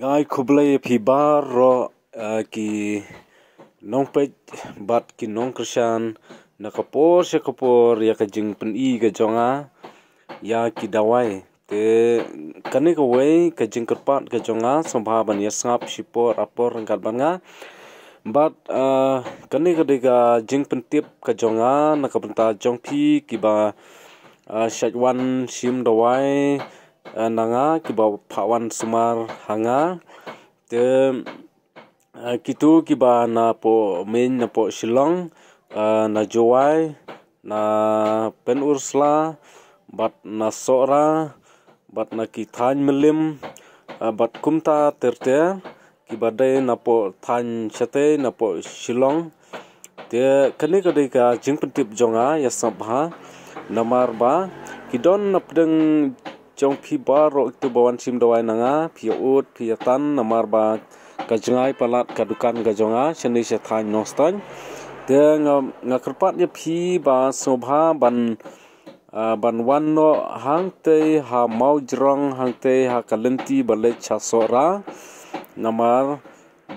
Ngai kubla ye pi bar ro ki nongpet bat ki nongkrishan na kapor se kapor ya ka jing pen i ga jonga ya ki dawai te kane ka wai ka jing kerpat ka jonga sombha ban ya sngap shipor apor rengkat ban nga bat kane ka dega jing pen tip ka jonga na ka penta jong pi ki ba shatwan shim dawai Eh, nanga ki ba phawan sumar hanga te eh, kitu ki ba na po main na po shillong eh, na joai na pen ursla bat na sora bat na ki than melim bat kumta terte ki ba dai na po than chate na po shillong te kani ka dai ka jingpintip jonga yasabha namar ba kidon napdeng chong phi ba ro tu bawan sim dawai nanga phi ut phi tan namar ba ka jngai palat ka dukan ga jonga chenai se thai no stan de nga nga kripat ye phi ba sobha ban ban wan no hang te ha mau jrong hang te ha kalanti ba le cha so ra namar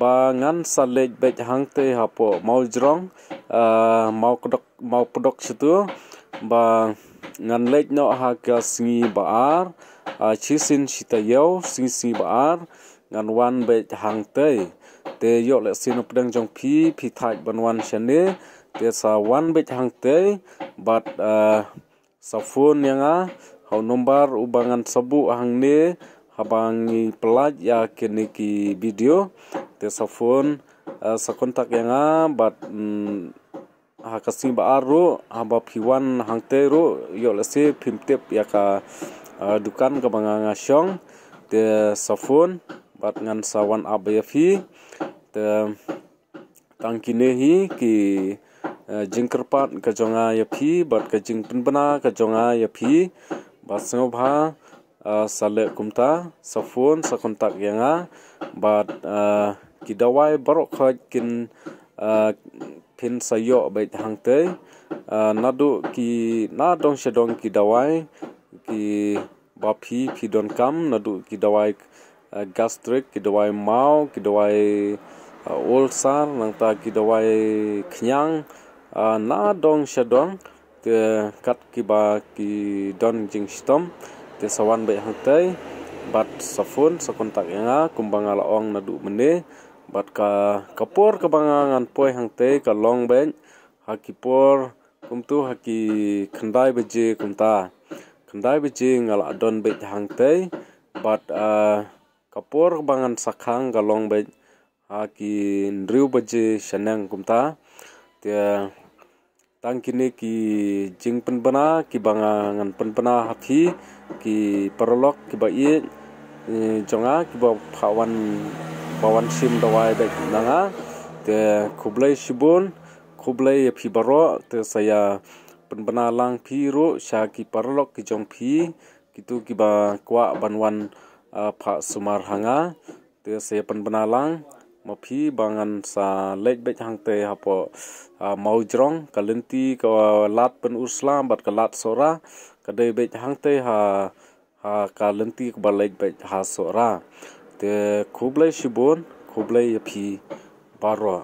ba ngan sa le be hang te ha po mau jrong mau kodok mau kodok situ ba ngan lech no ha ka singi baar a chi sin chi ta yo singi si baar ngan wan be hang te te yo le sin up dang jong phi phi thai ban wan chen ne te sa wan be hang te but a sa phone yang a ha number u bangan sabu hang ne habang i plaj ya kini ki video te sa phone sa kontak yang a but mm, hakasi ba aru haba piwan hangte ru yo lese pimtep ya ka dukan ka banga syong te safun bat ngan sawan abefi te tangkine hi ki jingkerpat ka jonga ya phi bat ka jingpin bana ka jonga ya phi basngo bha sale kumta safun sakontak yanga bat kidawai barok khakin thin sayo bai thang te uh, na do ki na dong she dong ki dawai ki ba phi phi don kam na do ki dawai uh, gastric ki dawai mau ki dawai uh, ulcer nang ta ki dawai khyang na dong she dong te kat ki ba ki don jing stom te sawan bai hang te bat sofon sokontak yang kumbang ala ong na do mene bat ka kapur ka banga ngan poi hang te ka long ben ha ki por kum tu ha ki khandai be je kum ta khandai be je ngal don be hang te bat a kapur ka bangan sakhang ka long ben ha ki ndriu be je shanang kum ta te tang ki ne ki jing pen bana ki banga ngan pen bana ha ki ki parolok ki ba i jonga eh, ki ba phawan bawan sim dawai da nanga te khublai shibun khublai phi baro te saya pen bana lang phi ro sha ki parlok ki jong phi kitu ki ba kwa banwan pha sumar hanga te saya pen bana lang ma phi bangan sa lech bech hang te hapo mau jrong kalenti ka lat pen uslam bat ka lat sora kadai bech hang te ha ha ka lenti ka lech bech ha sora کوبلشی بون، کوبلی پی برا.